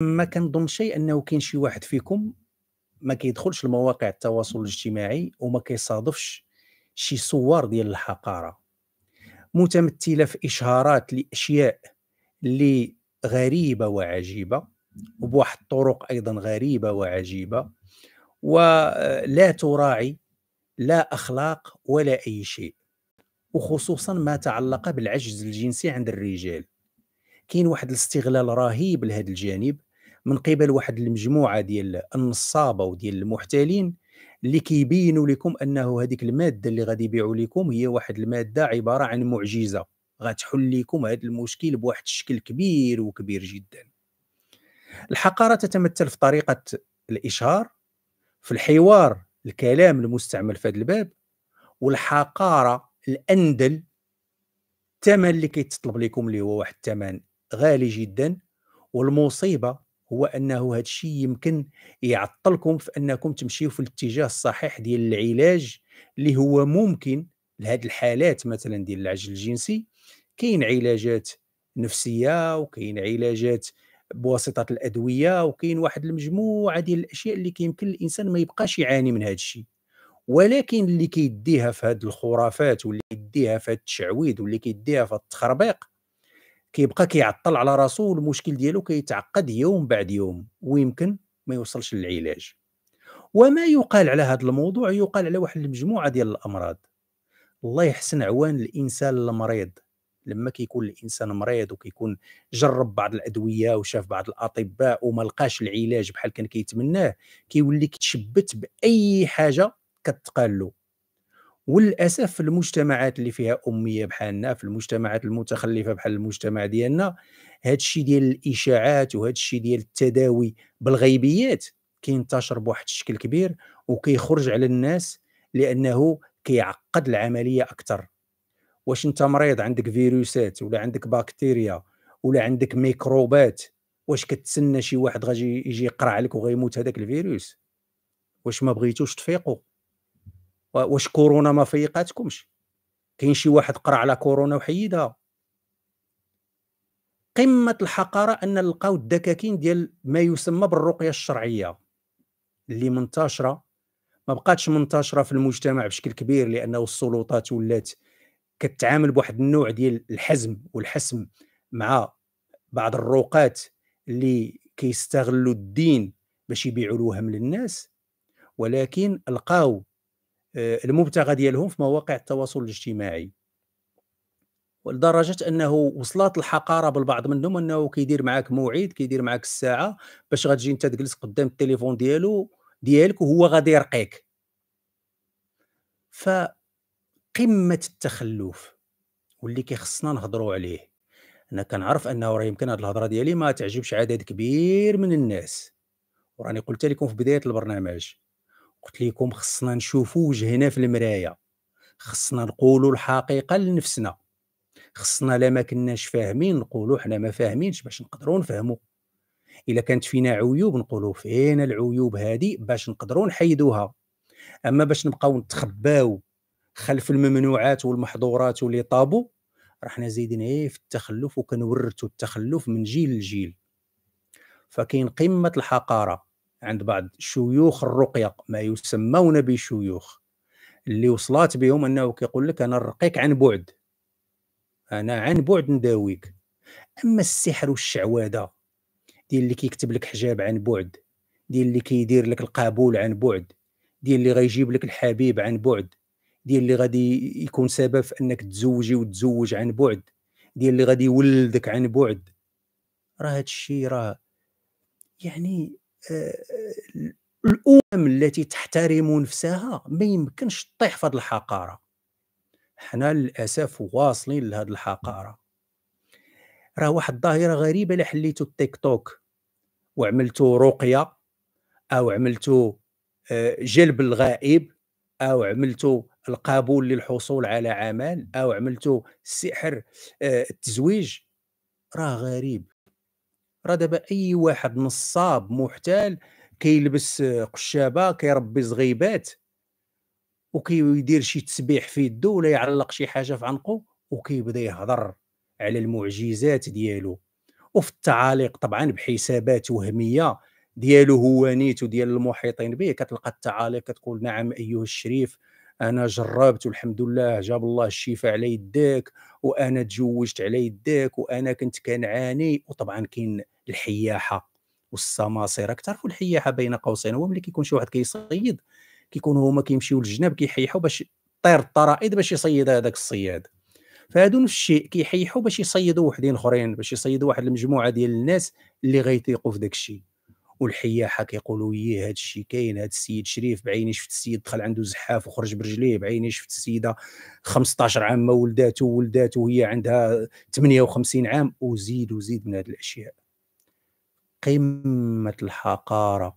ما كنظن شيء انه كاين شي واحد فيكم ما كيدخلش لمواقع التواصل الاجتماعي وما كيصادفش شي صور ديال الحقاره متمثله في اشهارات لاشياء اللي غريبه وعجيبه وبواحد الطرق ايضا غريبه وعجيبه ولا تراعي لا اخلاق ولا اي شيء وخصوصا ما تعلق بالعجز الجنسي عند الرجال كاين واحد الاستغلال رهيب لهذا الجانب من قبل واحد المجموعه ديال النصابه وديال المحتالين اللي كيبينوا لكم انه هذيك الماده اللي غادي يبيعوا لكم هي واحد الماده عباره عن معجزه غتحل لكم هذا المشكل بواحد الشكل كبير وكبير جدا الحقاره تتمثل في طريقه الاشهار في الحوار الكلام المستعمل في هذا الباب والحقاره الاندل الثمن اللي كيتطلب لكم اللي هو واحد الثمن غالي جدا والمصيبه هو انه هذا الشيء يمكن يعطلكم في انكم تمشيو في الاتجاه الصحيح ديال العلاج اللي هو ممكن لهذه الحالات مثلا ديال العجل الجنسي كاين علاجات نفسيه وكاين علاجات بواسطه الادويه وكاين واحد المجموعه ديال الاشياء اللي كيمكن الانسان ما يبقاش يعاني من هذا الشيء ولكن اللي كيديها في هذه الخرافات واللي كيديها في التشعويد واللي كيديها في التخربيق كيبقى كيعطل على راسو والمشكل ديالو كيتعقد يوم بعد يوم ويمكن ما يوصلش للعلاج وما يقال على هذا الموضوع يقال على واحد المجموعه ديال الامراض الله يحسن عوان الانسان المريض لما كيكون الانسان مريض وكيكون جرب بعض الادويه وشاف بعض الاطباء وما لقاش العلاج بحال كان كيتمناه كيولي كيتشبت باي حاجه كتقال له وللاسف في المجتمعات اللي فيها اميه بحالنا في المجتمعات المتخلفه بحال المجتمع ديالنا هذا الشيء ديال الاشاعات وهذا الشيء ديال التداوي بالغيبيات كينتشر بواحد الشكل كبير وكيخرج على الناس لانه كيعقد العمليه اكثر واش انت مريض عندك فيروسات ولا عندك بكتيريا ولا عندك ميكروبات واش كتسنى شي واحد غادي يجي يقرا عليك وغيموت هذاك الفيروس واش ما بغيتوش تفيقوا واش كورونا ما فيقاتكمش كاين شي واحد قرا على كورونا وحيدها قمه الحقاره ان نلقاو الدكاكين ديال ما يسمى بالرقيه الشرعيه اللي منتشره ما بقاتش منتشره في المجتمع بشكل كبير لانه السلطات ولات كتعامل بواحد النوع ديال الحزم والحسم مع بعض الروقات اللي كيستغلوا الدين باش يبيعوا الوهم للناس ولكن لقاو آه، المبتغى ديالهم في مواقع التواصل الاجتماعي لدرجه انه وصلت الحقاره بالبعض منهم انه كيدير معاك موعد كيدير معاك الساعه باش غتجي انت تجلس قدام التليفون ديالو ديالك وهو غادي يرقيك فقمه التخلف واللي كيخصنا نهضروا عليه انا كنعرف انه راه يمكن هذه الهضره ديالي ما تعجبش عدد كبير من الناس وراني قلت لكم في بدايه البرنامج قلت لكم خصنا نشوفوا وجهنا في المرايه خصنا نقولوا الحقيقه لنفسنا خصنا لا ما كناش فاهمين نقولوا حنا ما فاهمينش باش نقدروا نفهموا الا كانت فينا عيوب نقولوا فين العيوب هذه باش نقدروا نحيدوها اما باش نبقاو نتخباو خلف الممنوعات والمحظورات واللي طابوا رحنا زايدين ايه في التخلف وكنورثوا التخلف من جيل لجيل فكاين قمه الحقاره عند بعض شيوخ الرقية ما يسمون بشيوخ اللي وصلت بهم أنه كيقول لك أنا رقيك عن بعد أنا عن بعد نداويك أما السحر والشعوذة ديال اللي كيكتب لك حجاب عن بعد ديال اللي كيدير لك القابول عن بعد ديال اللي غيجيب لك الحبيب عن بعد ديال اللي غادي يكون سبب في انك تزوجي وتزوج عن بعد ديال اللي غادي يولدك عن بعد راه هادشي راه يعني الامم التي تحترم نفسها ما يمكنش تطيح في هذه الحقاره حنا للاسف واصلين لهذه الحقاره راه واحد الظاهره غريبه الا حليتو التيك توك وعملتو رقيه او عملتو آه، جلب الغائب او عملتو القبول للحصول على عمل او عملتو سحر آه، التزويج راه غريب راه دابا اي واحد نصاب محتال كيلبس قشابه كيربي زغيبات وكيدير شي تسبيح في يدو ولا يعلق شي حاجه في عنقو وكيبدا يهضر على المعجزات ديالو وفي التعاليق طبعا بحسابات وهميه ديالو هو نيتو ديال المحيطين به كتلقى التعاليق كتقول نعم ايها الشريف انا جربت والحمد لله جاب الله الشفاء على يديك وانا تزوجت على يديك وانا كنت كنعاني وطبعا كاين الحياحه والصماصير راك تعرفوا الحياحه بين قوسين هو ملي كيكون شي واحد كيصيد كيكونوا هما كيمشيو للجناب كيحيحوا باش طير الطرائد باش يصيد هذاك الصياد فهادو نفس الشيء كيحيحوا باش يصيدوا وحدين اخرين باش يصيدوا واحد المجموعه ديال الناس اللي غيتيقوا في داك الشيء والحياحه كيقولوا ييه هذا الشيء كاين هذا السيد شريف بعيني شفت السيد دخل عنده زحاف وخرج برجليه بعيني شفت السيده 15 عام ما ولداتو ولداتو وهي عندها 58 عام وزيد وزيد من هذه الاشياء قمه الحقاره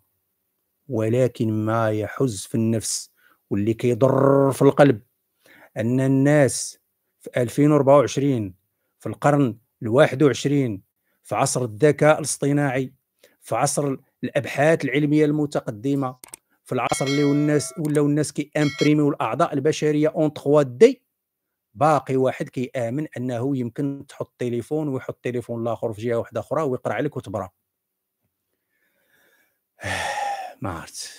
ولكن ما يحز في النفس واللي كيضر في القلب ان الناس في 2024 في القرن الواحد وعشرين في عصر الذكاء الاصطناعي في عصر الابحاث العلميه المتقدمه في العصر اللي الناس ولاو الناس كيامبريميو الاعضاء البشريه اون 3 دي باقي واحد كيامن انه يمكن تحط تليفون ويحط تليفون الاخر في جهه واحده اخرى ويقرا عليك وتبرا ما عرفت